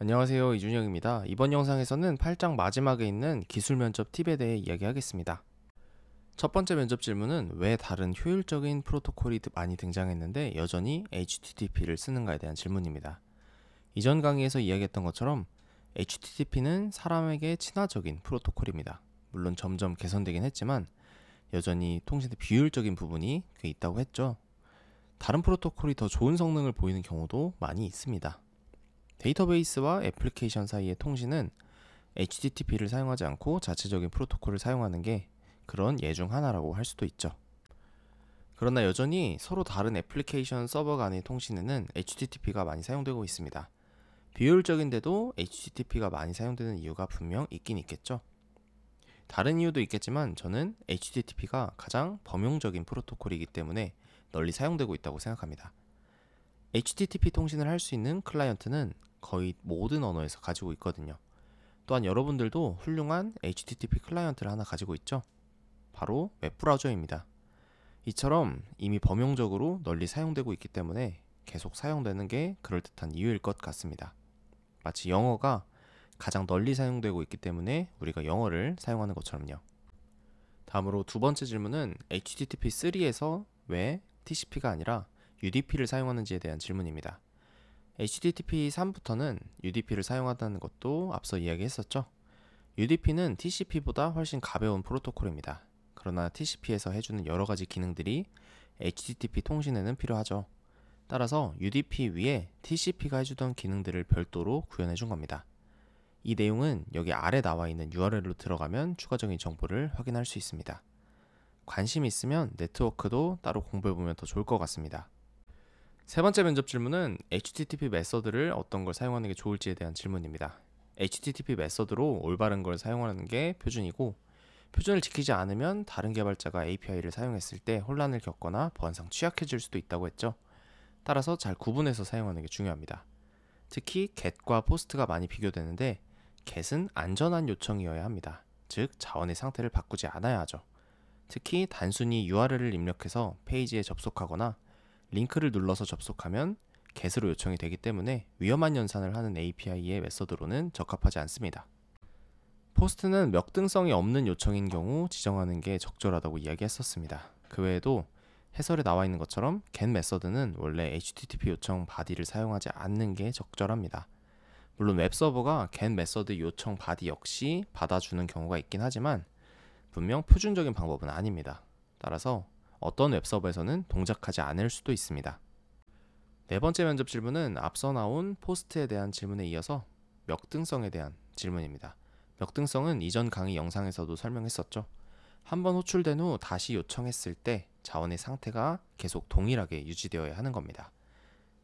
안녕하세요 이준영입니다. 이번 영상에서는 8장 마지막에 있는 기술 면접 팁에 대해 이야기하겠습니다. 첫 번째 면접 질문은 왜 다른 효율적인 프로토콜이 많이 등장했는데 여전히 HTTP를 쓰는가에 대한 질문입니다. 이전 강의에서 이야기했던 것처럼 HTTP는 사람에게 친화적인 프로토콜입니다. 물론 점점 개선되긴 했지만 여전히 통신의 비효율적인 부분이 꽤 있다고 했죠. 다른 프로토콜이 더 좋은 성능을 보이는 경우도 많이 있습니다. 데이터베이스와 애플리케이션 사이의 통신은 HTTP를 사용하지 않고 자체적인 프로토콜을 사용하는 게 그런 예 중 하나라고 할 수도 있죠. 그러나 여전히 서로 다른 애플리케이션 서버 간의 통신에는 HTTP가 많이 사용되고 있습니다. 비효율적인데도 HTTP가 많이 사용되는 이유가 분명 있긴 있겠죠. 다른 이유도 있겠지만 저는 HTTP가 가장 범용적인 프로토콜이기 때문에 널리 사용되고 있다고 생각합니다. HTTP 통신을 할 수 있는 클라이언트는 거의 모든 언어에서 가지고 있거든요. 또한 여러분들도 훌륭한 HTTP 클라이언트를 하나 가지고 있죠. 바로 웹브라우저입니다. 이처럼 이미 범용적으로 널리 사용되고 있기 때문에 계속 사용되는 게 그럴듯한 이유일 것 같습니다. 마치 영어가 가장 널리 사용되고 있기 때문에 우리가 영어를 사용하는 것처럼요. 다음으로 두 번째 질문은 HTTP3에서 왜 TCP가 아니라 UDP를 사용하는지에 대한 질문입니다. HTTP3부터는 UDP를 사용한다는 것도 앞서 이야기했었죠. UDP는 TCP보다 훨씬 가벼운 프로토콜입니다. 그러나 TCP에서 해주는 여러 가지 기능들이 HTTP 통신에는 필요하죠. 따라서 UDP 위에 TCP가 해주던 기능들을 별도로 구현해 준 겁니다. 이 내용은 여기 아래 나와 있는 URL로 들어가면 추가적인 정보를 확인할 수 있습니다. 관심 있으면 네트워크도 따로 공부해 보면 더 좋을 것 같습니다. 세 번째 면접 질문은 HTTP 메서드를 어떤 걸 사용하는 게 좋을지에 대한 질문입니다. HTTP 메서드로 올바른 걸 사용하는 게 표준이고 표준을 지키지 않으면 다른 개발자가 API를 사용했을 때 혼란을 겪거나 번상 취약해질 수도 있다고 했죠. 따라서 잘 구분해서 사용하는 게 중요합니다. 특히 get과 post가 많이 비교되는데 get은 안전한 요청이어야 합니다. 즉 자원의 상태를 바꾸지 않아야 하죠. 특히 단순히 URL을 입력해서 페이지에 접속하거나 링크를 눌러서 접속하면 get으로 요청이 되기 때문에 위험한 연산을 하는 API의 메서드로는 적합하지 않습니다. 포스트는 역등성이 없는 요청인 경우 지정하는 게 적절하다고 이야기했었습니다. 그 외에도 해설에 나와 있는 것처럼 get 메서드는 원래 HTTP 요청 바디를 사용하지 않는 게 적절합니다. 물론 웹 서버가 get 메서드 요청 바디 역시 받아주는 경우가 있긴 하지만 분명 표준적인 방법은 아닙니다. 따라서 어떤 웹서버에서는 동작하지 않을 수도 있습니다. 네 번째 면접 질문은 앞서 나온 포스트에 대한 질문에 이어서 역등성에 대한 질문입니다. 역등성은 이전 강의 영상에서도 설명했었죠. 한 번 호출된 후 다시 요청했을 때 자원의 상태가 계속 동일하게 유지되어야 하는 겁니다.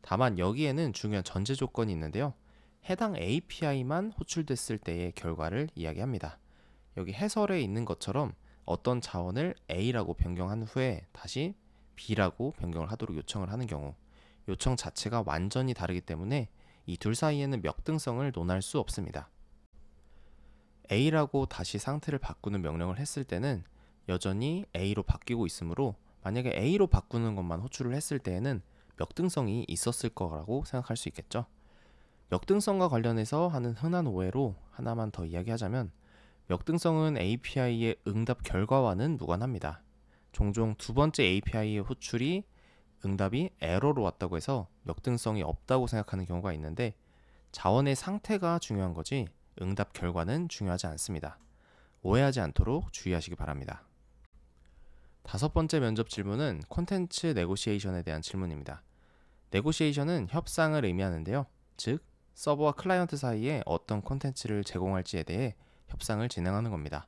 다만 여기에는 중요한 전제 조건이 있는데요. 해당 API만 호출됐을 때의 결과를 이야기합니다. 여기 해설에 있는 것처럼 어떤 자원을 A라고 변경한 후에 다시 B라고 변경을 하도록 요청을 하는 경우 요청 자체가 완전히 다르기 때문에 이 둘 사이에는 역등성을 논할 수 없습니다. A라고 다시 상태를 바꾸는 명령을 했을 때는 여전히 A로 바뀌고 있으므로 만약에 A로 바꾸는 것만 호출을 했을 때에는 역등성이 있었을 거라고 생각할 수 있겠죠. 역등성과 관련해서 하는 흔한 오해로 하나만 더 이야기하자면 역등성은 API의 응답 결과와는 무관합니다. 종종 두 번째 API의 호출이 응답이 에러로 왔다고 해서 역등성이 없다고 생각하는 경우가 있는데 자원의 상태가 중요한 거지 응답 결과는 중요하지 않습니다. 오해하지 않도록 주의하시기 바랍니다. 다섯 번째 면접 질문은 콘텐츠 네고시에이션에 대한 질문입니다. 네고시에이션은 협상을 의미하는데요. 즉, 서버와 클라이언트 사이에 어떤 콘텐츠를 제공할지에 대해 협상을 진행하는 겁니다.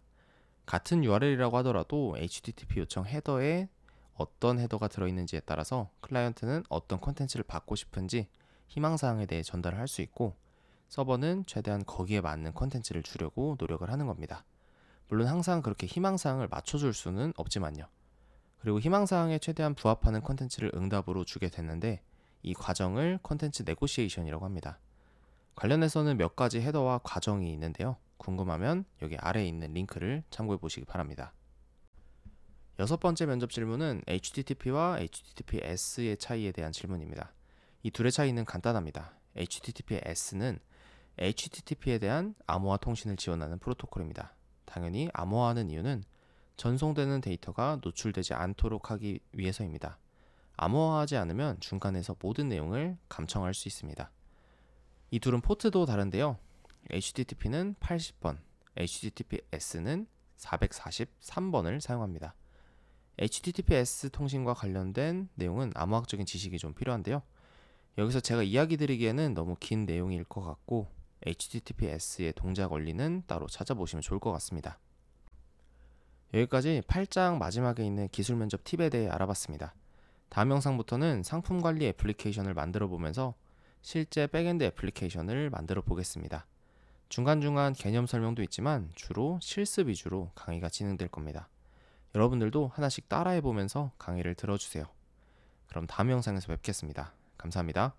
같은 URL이라고 하더라도 HTTP 요청 헤더에 어떤 헤더가 들어있는지에 따라서 클라이언트는 어떤 콘텐츠를 받고 싶은지 희망사항에 대해 전달을 할수 있고 서버는 최대한 거기에 맞는 콘텐츠를 주려고 노력을 하는 겁니다. 물론 항상 그렇게 희망사항을 맞춰줄 수는 없지만요. 그리고 희망사항에 최대한 부합하는 콘텐츠를 응답으로 주게 되는데 이 과정을 콘텐츠 네고시에이션이라고 합니다. 관련해서는 몇 가지 헤더와 과정이 있는데요. 궁금하면 여기 아래에 있는 링크를 참고해 보시기 바랍니다. 여섯 번째 면접 질문은 HTTP와 HTTPS의 차이에 대한 질문입니다. 이 둘의 차이는 간단합니다. HTTPS는 HTTP에 대한 암호화 통신을 지원하는 프로토콜입니다. 당연히 암호화하는 이유는 전송되는 데이터가 노출되지 않도록 하기 위해서입니다. 암호화하지 않으면 중간에서 모든 내용을 감청할 수 있습니다. 이 둘은 포트도 다른데요. HTTP는 80번, HTTPS는 443번을 사용합니다. HTTPS 통신과 관련된 내용은 암호학적인 지식이 좀 필요한데요. 여기서 제가 이야기 드리기에는 너무 긴 내용일 것 같고 HTTPS의 동작 원리는 따로 찾아보시면 좋을 것 같습니다. 여기까지 8장 마지막에 있는 기술 면접 팁에 대해 알아봤습니다. 다음 영상부터는 상품 관리 애플리케이션을 만들어 보면서 실제 백엔드 애플리케이션을 만들어 보겠습니다. 중간중간 개념 설명도 있지만 주로 실습 위주로 강의가 진행될 겁니다. 여러분들도 하나씩 따라해 보면서 강의를 들어주세요. 그럼 다음 영상에서 뵙겠습니다. 감사합니다.